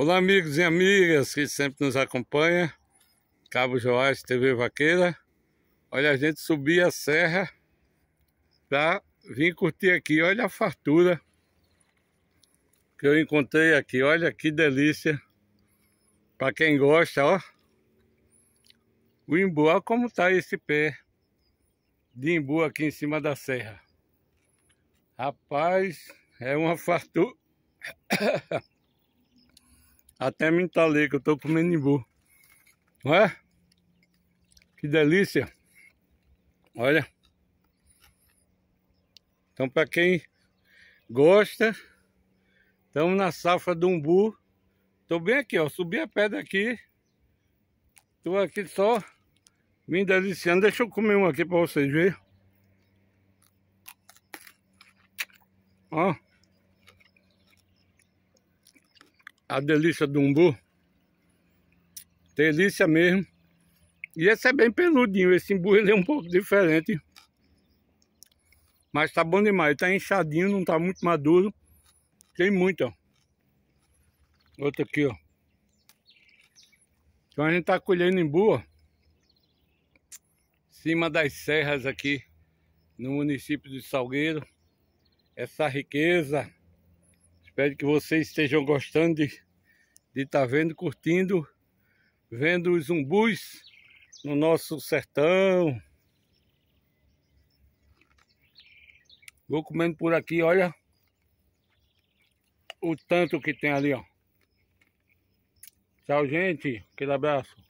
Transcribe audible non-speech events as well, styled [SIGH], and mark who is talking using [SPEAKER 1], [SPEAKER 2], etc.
[SPEAKER 1] Olá amigos e amigas que sempre nos acompanham, Cabo Joás TV Vaqueira. Olha a gente subir a serra para vir curtir aqui, olha a fartura que eu encontrei aqui, olha que delícia. Para quem gosta, ó. O imbu, olha como tá esse pé de imbu aqui em cima da serra. Rapaz, é uma fartura. [COUGHS] Até me entalei que eu tô comendo imbu. Ué? Que delícia. Olha. Então para quem gosta, estamos na safra do umbu. Tô bem aqui, ó. Subi a pedra aqui. Tô aqui só me deliciando. Deixa eu comer um aqui para vocês verem. Ó. a delícia do umbu. Delícia mesmo. E esse é bem peludinho. Esse umbu ele é um pouco diferente. Mas tá bom demais. Tá inchadinho, não tá muito maduro. Tem muito, ó. Outro aqui, ó. Então a gente tá colhendo embu, ó. Cima das serras aqui. No município de Salgueiro. Essa riqueza. Espero que vocês estejam gostando de de estar tá vendo, curtindo, vendo os umbus no nosso sertão. Vou comendo por aqui, olha o tanto que tem ali, ó. Tchau, gente. Aquele abraço.